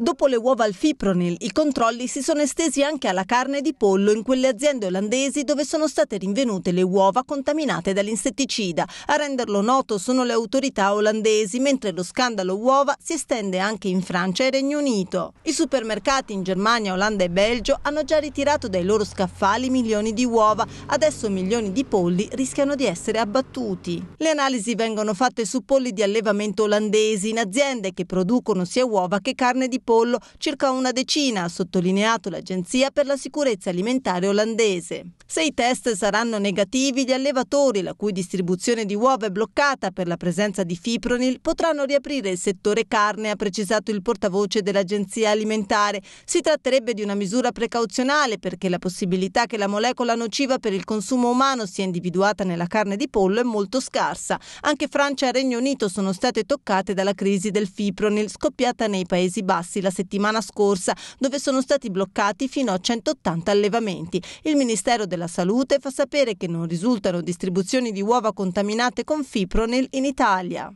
Dopo le uova al fipronil, i controlli si sono estesi anche alla carne di pollo in quelle aziende olandesi dove sono state rinvenute le uova contaminate dall'insetticida. A renderlo noto sono le autorità olandesi, mentre lo scandalo uova si estende anche in Francia e Regno Unito. I supermercati in Germania, Olanda e Belgio hanno già ritirato dai loro scaffali milioni di uova, adesso milioni di polli rischiano di essere abbattuti. Le analisi vengono fatte su polli di allevamento olandesi in aziende che producono sia uova che carne di pollo pollo circa una decina, ha sottolineato l'Agenzia per la sicurezza alimentare olandese. Se i test saranno negativi, gli allevatori, la cui distribuzione di uova è bloccata per la presenza di fipronil, potranno riaprire il settore carne, ha precisato il portavoce dell'Agenzia alimentare. Si tratterebbe di una misura precauzionale perché la possibilità che la molecola nociva per il consumo umano sia individuata nella carne di pollo è molto scarsa. Anche Francia e Regno Unito sono state toccate dalla crisi del fipronil scoppiata nei Paesi Bassi scorsi la settimana scorsa, dove sono stati bloccati fino a 180 allevamenti. Il Ministero della Salute fa sapere che non risultano distribuzioni di uova contaminate con fipronil in Italia.